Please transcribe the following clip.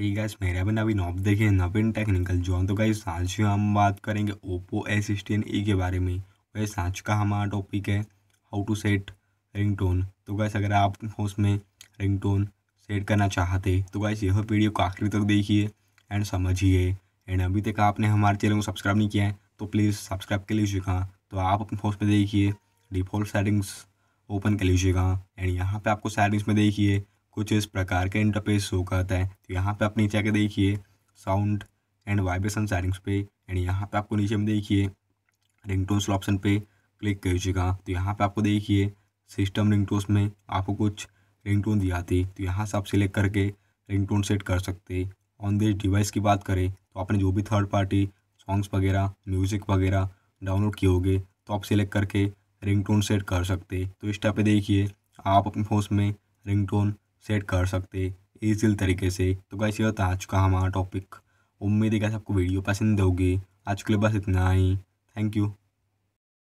ठीक है मेरा भी नवीन नॉप देखिए नवीन टेक्निकल जो तो गाइस साँच हम बात करेंगे ओप्पो ए सिक्सटीन ई के बारे में वैसे साँच का हमारा टॉपिक है how to set ringtone तो गैस अगर आप उसमें रिंग टोन सेट करना चाहते तो गैस यह वीडियो को आखिर तक देखिए एंड समझिए एंड अभी तक आपने हमारे चैनल को सब्सक्राइब नहीं किया है तो प्लीज़ सब्सक्राइब कर लीजिएगा तो आप अपने फोन में देखिए डिफ़ॉल्ट सेटिंग्स ओपन कर लीजिएगा एंड यहाँ पर आपको सेटिंग्स में देखिए कुछ इस प्रकार का इंटरफेस शो करता है तो यहाँ पे आप नीचे आके देखिए साउंड एंड वाइब्रेशन सेटिंग्स पे एंड यहाँ पे आपको नीचे में देखिए रिंगटोन्स ऑप्शन पे क्लिक चुका तो यहाँ पे आपको देखिए सिस्टम रिंगटोन्स में आपको कुछ रिंगटोन दी थी तो यहाँ से आप सिलेक्ट करके रिंगटोन सेट कर सकते ऑन दिस डिवाइस की बात करें तो आपने जो भी थर्ड पार्टी सॉन्ग्स वगैरह म्यूज़िक वगैरह डाउनलोड किए होंगे तो आप सिलेक्ट करके रिंगटोन सेट कर सकते तो इस टाइप पे देखिए आप अपने फ़ोन में रिंगटोन सेट कर सकते ईजिल तरीके से तो गाइस ये आज का हमारा टॉपिक उम्मीद है गाइस आपको वीडियो पसंद होगी आज के लिए बस इतना ही थैंक यू